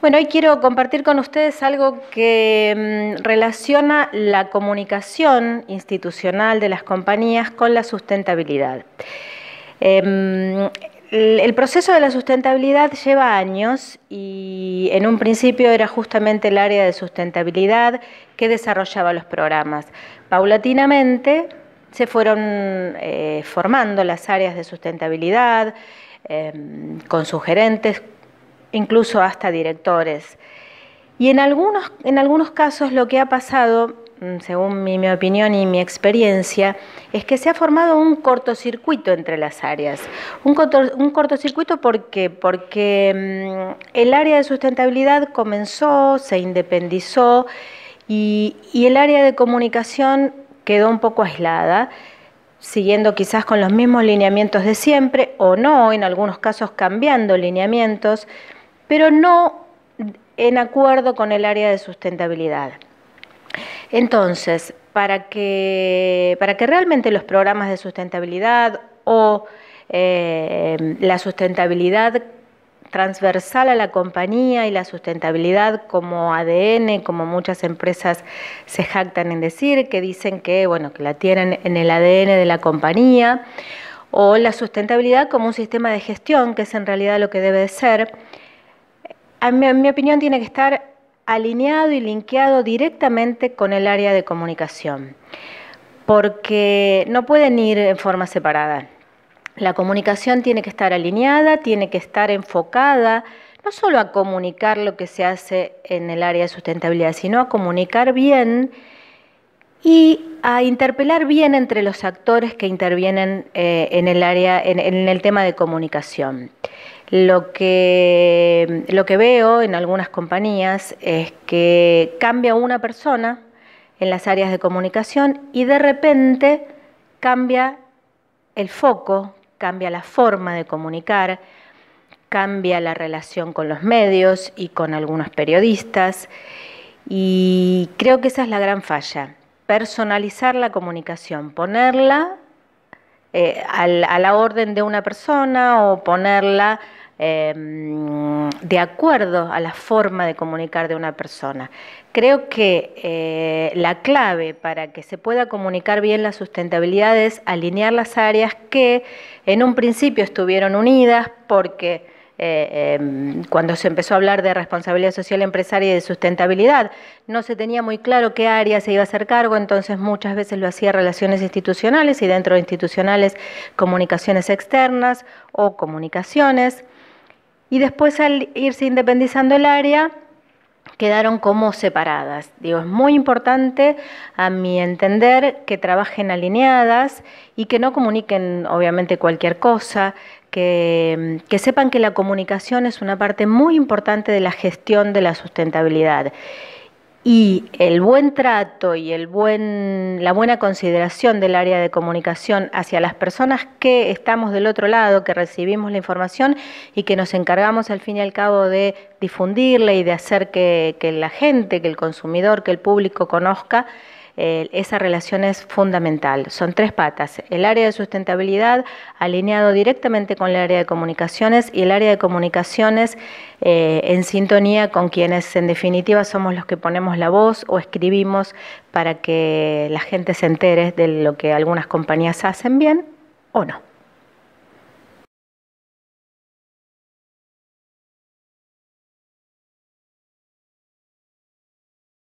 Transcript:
Bueno, hoy quiero compartir con ustedes algo que mm, relaciona la comunicación institucional de las compañías con la sustentabilidad. Em, el proceso de la sustentabilidad lleva años y en un principio era justamente el área de sustentabilidad que desarrollaba los programas. Paulatinamente se fueron eh, formando las áreas de sustentabilidad em, con sus gerentes, incluso hasta directores. Y en algunos, en algunos casos lo que ha pasado, mm, según mi, opinión y mi experiencia, es que se ha formado un cortocircuito entre las áreas. Un, un cortocircuito porque, porque mm, el área de sustentabilidad comenzó, se independizó y, y el área de comunicación quedó un poco aislada siguiendo quizás con los mismos lineamientos de siempre o no, en algunos casos cambiando lineamientos, pero no en acuerdo con el área de sustentabilidad. Entonces, para que, realmente los programas de sustentabilidad o eh, la sustentabilidad transversal a la compañía y la sustentabilidad como ADN, como muchas empresas se jactan en decir, que dicen que, bueno, que la tienen en el ADN de la compañía, o la sustentabilidad como un sistema de gestión, que es en realidad lo que debe ser. En mi, opinión, tiene que estar alineado y linkeado directamente con el área de comunicación, porque no pueden ir en forma separada. La comunicación tiene que estar alineada, tiene que estar enfocada no solo a comunicar lo que se hace en el área de sustentabilidad, sino a comunicar bien y a interpelar bien entre los actores que intervienen eh, en el área, en el tema de comunicación. Lo que, veo en algunas compañías es que cambia una persona en las áreas de comunicación y de repente cambia el foco, cambia la forma de comunicar, cambia la relación con los medios y con algunos periodistas. Y creo que esa es la gran falla, personalizar la comunicación, ponerla eh, a la orden de una persona o ponerla em, de acuerdo a la forma de comunicar de una persona. Creo que eh, la clave para que se pueda comunicar bien la sustentabilidad es alinear las áreas que en un principio estuvieron unidas porque eh, em, cuando se empezó a hablar de responsabilidad social empresaria y de sustentabilidad, no se tenía muy claro qué área se iba a hacer cargo, entonces muchas veces lo hacía relaciones institucionales y dentro de institucionales comunicaciones externas o comunicaciones. Y después al irse independizando el área, quedaron como separadas. Digo, es muy importante a mi entender que trabajen alineadas y que no comuniquen obviamente cualquier cosa, que, que, sepan que la comunicación es una parte muy importante de la gestión de la sustentabilidad y el buen trato y el buen, la buena consideración del área de comunicación hacia las personas que estamos del otro lado, que recibimos la información y que nos encargamos al fin y al cabo de difundirla y de hacer que la gente, que el consumidor, que el público conozca eh, esa relación es fundamental. Son tres patas. El área de sustentabilidad alineado directamente con el área de comunicaciones y el área de comunicaciones eh, en sintonía con quienes en definitiva somos los que ponemos la voz o escribimos para que la gente se entere de lo que algunas compañías hacen bien o no.